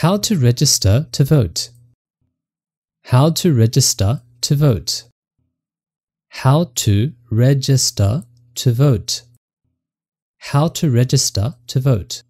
How to register to vote. How to register to vote. How to register to vote. How to register to vote.